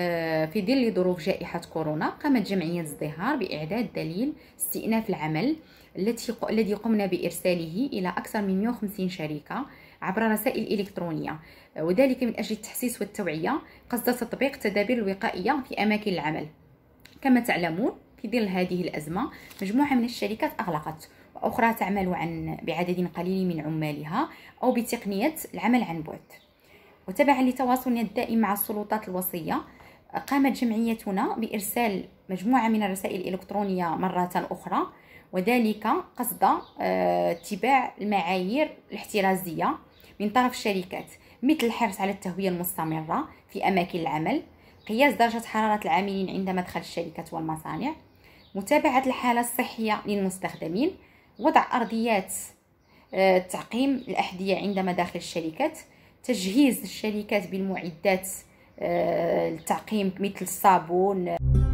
آه، في ظل ظروف جائحة كورونا قامت جمعية ازدهار بإعداد دليل استئناف العمل التي الذي قمنا بإرساله إلى أكثر من 150 شركة عبر رسائل إلكترونية آه، وذلك من أجل التحسيس والتوعية قصد تطبيق التدابير الوقائية في أماكن العمل كما تعلمون في ظل هذه الأزمة مجموعة من الشركات أغلقت وأخرى تعمل عن بعدد قليل من عمالها أو بتقنية العمل عن بعد وتبعا لتواصلنا الدائم مع السلطات الوصيه قامت جمعيتنا بإرسال مجموعة من الرسائل الإلكترونية مرة أخرى وذلك قصد آه، اتباع المعايير الاحترازية من طرف الشركات مثل الحرص على التهوية المستمرة في أماكن العمل قياس درجة حرارة العاملين عند مدخل الشركات والمصانع متابعة الحالة الصحية للمستخدمين وضع أرضيات آه، تعقيم الأحذية عند مداخل الشركات تجهيز الشركات بالمعدات آه، التعقيم مثل الصابون